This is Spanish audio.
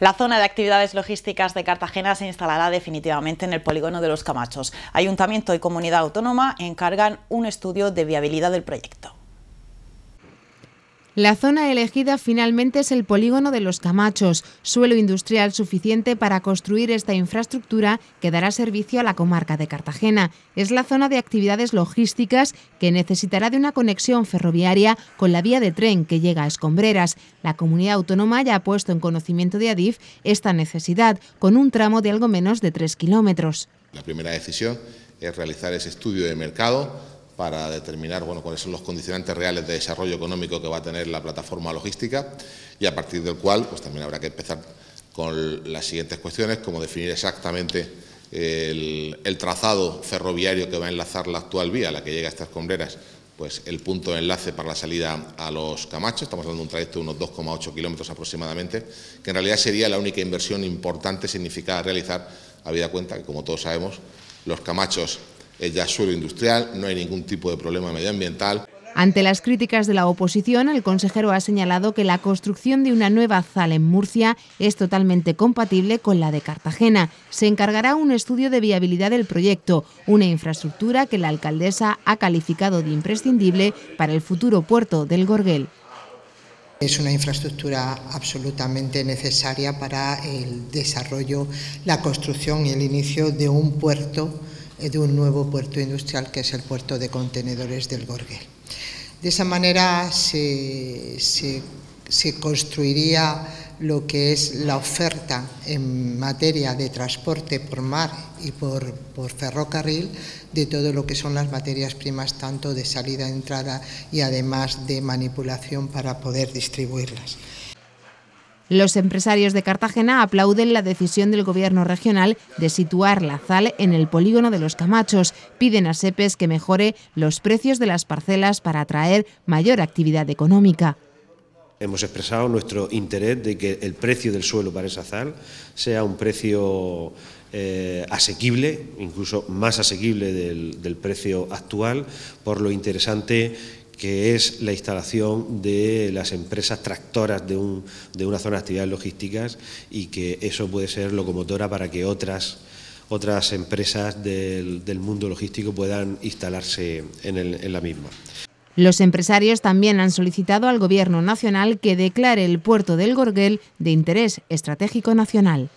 La zona de actividades logísticas de Cartagena se instalará definitivamente en el polígono de los Camachos. Ayuntamiento y comunidad autónoma encargan un estudio de viabilidad del proyecto. La zona elegida finalmente es el polígono de Los Camachos, suelo industrial suficiente para construir esta infraestructura que dará servicio a la comarca de Cartagena. Es la zona de actividades logísticas que necesitará de una conexión ferroviaria con la vía de tren que llega a Escombreras. La comunidad autónoma ya ha puesto en conocimiento de Adif esta necesidad, con un tramo de algo menos de 3 kilómetros. La primera decisión es realizar ese estudio de mercado para determinar bueno, cuáles son los condicionantes reales de desarrollo económico que va a tener la plataforma logística y a partir del cual pues, también habrá que empezar con las siguientes cuestiones, como definir exactamente eh, el, trazado ferroviario que va a enlazar la actual vía, la que llega a estas combreras, pues el punto de enlace para la salida a los Camachos, estamos hablando de un trayecto de unos 2,8 kilómetros aproximadamente, que en realidad sería la única inversión importante significada a realizar, habida cuenta que, como todos sabemos, los Camachos es ya suelo industrial, no hay ningún tipo de problema medioambiental. Ante las críticas de la oposición, el consejero ha señalado que la construcción de una nueva ZAL en Murcia es totalmente compatible con la de Cartagena. Se encargará un estudio de viabilidad del proyecto, una infraestructura que la alcaldesa ha calificado de imprescindible para el futuro puerto del Gorgel. Es una infraestructura absolutamente necesaria para el desarrollo, la construcción y el inicio de un puerto eh, de un nuevo puerto industrial que es el puerto de contenedores del Gorgel. De esa manera se, construiría lo que es la oferta en materia de transporte por mar y por, por, ferrocarril de todo lo que son las materias primas, tanto de salida, entrada y además de manipulación para poder distribuirlas. Los empresarios de Cartagena aplauden la decisión del gobierno regional de situar la ZAL en el polígono de los Camachos. Piden a SEPES que mejore los precios de las parcelas para atraer mayor actividad económica. Hemos expresado nuestro interés de que el precio del suelo para esa ZAL sea un precio eh, asequible, incluso más asequible del, del, precio actual, por lo interesante que es la instalación de las empresas tractoras de, una zona de actividades logísticas y que eso puede ser locomotora para que otras, otras empresas del, mundo logístico puedan instalarse en, en la misma. Los empresarios también han solicitado al Gobierno Nacional que declare el puerto del Gorgel de interés estratégico nacional.